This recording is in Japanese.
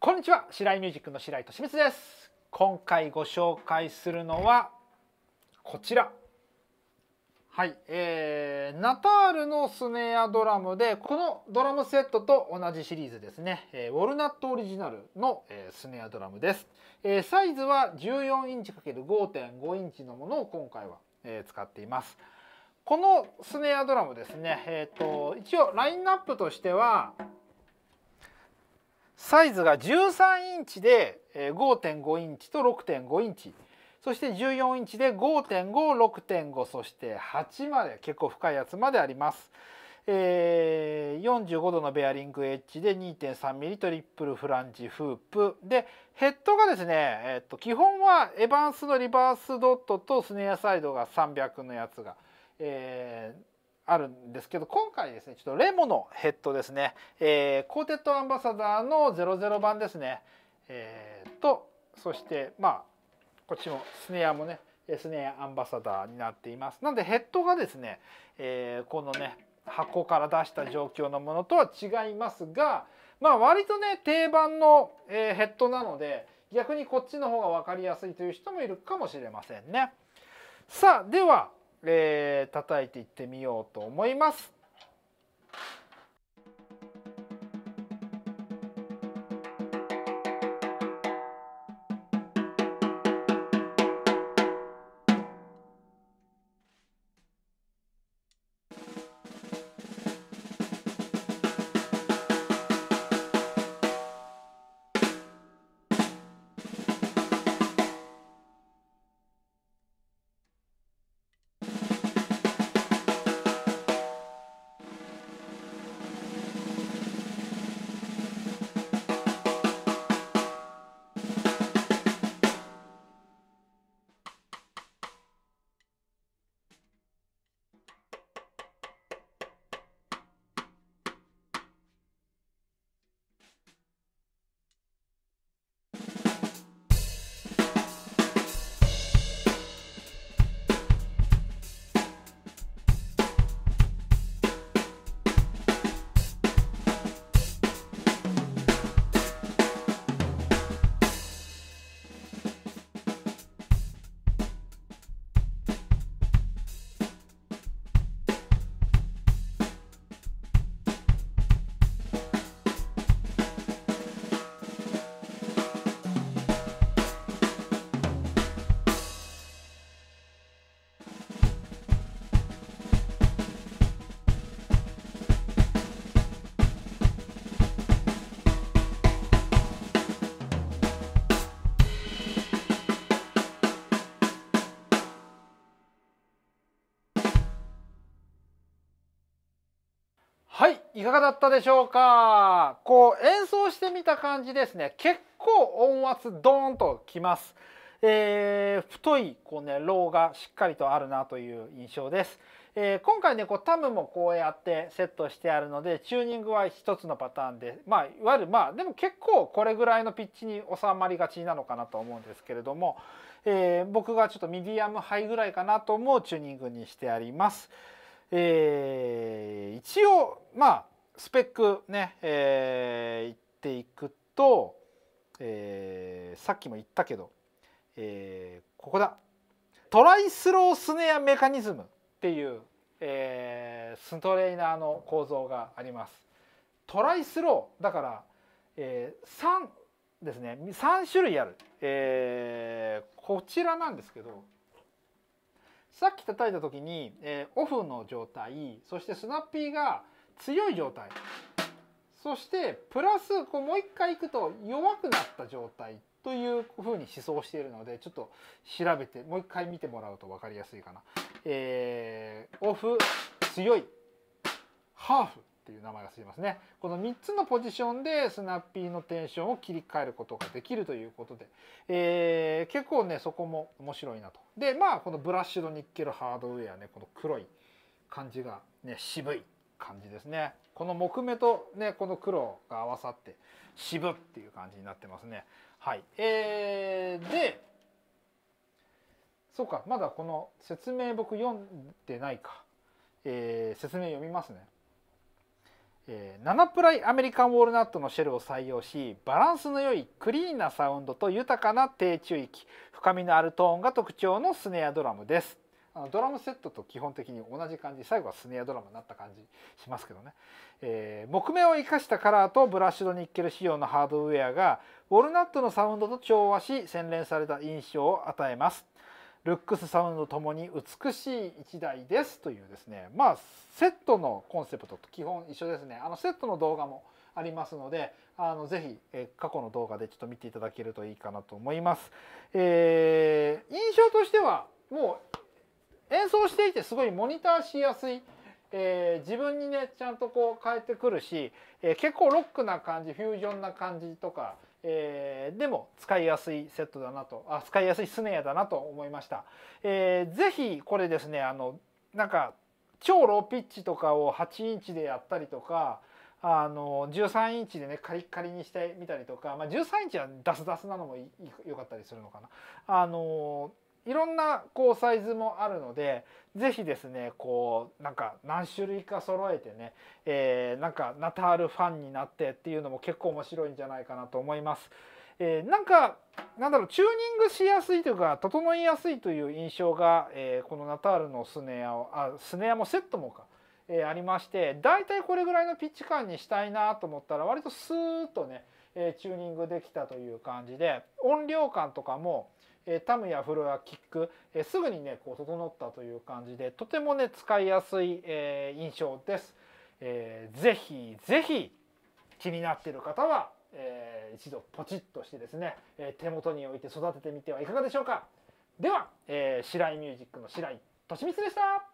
こんにちは白井ミュージックの白井としみつです今回ご紹介するのはこちらはい、えー、ナタールのスネアドラムでこのドラムセットと同じシリーズですね、えー、ウォルナットオリジナルの、えー、スネアドラムです、えー、サイズは14インチ ×5.5 インチのものを今回は、えー、使っていますこのスネアドラムですね、えーと、と一応ラインナップとしてはサイズが13インチで5.5インチと6.5インチそして14インチで5.56.5そして8まで結構深いやつまであります。えー、45度のベアリングエッジで 2.3mm トリプルフランジフープでヘッドがですね、えっと、基本はエヴァンスのリバースドットとスネアサイドが300のやつが、えー、あるんですけど今回ですねちょっとレモのヘッドですね、えー、コーテッドアンバサダーの00番ですね、えー、とそしてまあこっちもスネアもねスネアアンバサダーになっていますなのでヘッドがですね、えー、このね箱から出した状況のものとは違いますがまあ割とね定番の、えヘッドなので逆にこっちの方が分かりやすいという人もいるかもしれませんね。さあではえー、叩いていってみようと思います。いかがだったでしょうかこう演奏してみた感じですね結構音圧ドーンときます、えー、太いこうねローがしっかりとあるなという印象です、えー、今回ねこうタムもこうやってセットしてあるのでチューニングは1つのパターンでまあいわゆるまあでも結構これぐらいのピッチに収まりがちなのかなと思うんですけれども、えー、僕がちょっとミディアムハイぐらいかなと思うチューニングにしてあります。えー、一応まあスペックね、えー、いっていくと、えー、さっきも言ったけど、えー、ここだトライスロースネアメカニズムっていう、えー、ストレーナーの構造があります。トライスローだから、えー、3ですね3種類ある、えー、こちらなんですけどさっき叩いた時に、えー、オフの状態そしてスナッピーが「強い状態そしてプラスこうもう一回いくと弱くなった状態というふうに思想しているのでちょっと調べてもう一回見てもらうと分かりやすいかな。えー、オフ強いハーフっていう名前がついますねこの3つのポジションでスナッピーのテンションを切り替えることができるということで、えー、結構ねそこも面白いなとでまあこのブラッシュドニッケルハードウェアねこの黒い感じがね渋い感じですねこの木目とねこの黒が合わさって渋っていう感じになってますねはいえー、でそうかまだこの説明僕読んでないか、えー、説明読みますねえ7プライアメリカンウォールナットのシェルを採用しバランスの良いクリーンなサウンドと豊かな低中域深みのあるトーンが特徴のスネアドラムですあのドラムセットと基本的に同じ感じ最後はスネアドラムになった感じしますけどね、えー、木目を生かしたカラーとブラッシュドニッケル仕様のハードウェアがウォルナットのサウンドと調和し洗練された印象を与えますルックスサウンドともに美しい一台ですというですねまあセットのコンセプトと基本一緒ですねあのセットの動画もありますのであのぜひ、え過去の動画でちょっと見ていただけるといいかなと思います、えー、印象としてはもう演奏していてすごいモニターしやすい、えー、自分にねちゃんとこう変えてくるし、えー、結構ロックな感じフュージョンな感じとか、えー、でも使いやすいセットだなとあ使いやすいスネアだなと思いました。えー、ぜひこれですねあのなんか超ローピッチとかを8インチでやったりとかあの13インチでねカリカリにしてみたりとか、まあ、13インチはダスダスなのも良かったりするのかな。あのーいろんなこうサイズもあるので是非ですねこうなんか何種類か揃えてね、えー、なんかナタールファンになってっていうのも結構面白いんじゃないかなと思います。えー、なんかなんだろうチューニングしやすいというか整いやすいという印象が、えー、このナタールのスネアをあスネアもセットもかえー、ありまして大体これぐらいのピッチ感にしたいなと思ったら割とスーッとね、えー、チューニングできたという感じで音量感とかも、えー、タムやフロアキック、えすぐにねこう整ったという感じでとてもね使いやすい、え印象です。えー、ぜひぜひ気になってる方は、え一度ポチッとしてですね、え手元に置いて育ててみてはいかがでしょうか。では、えー、白井ミュージックの白井としみつでした。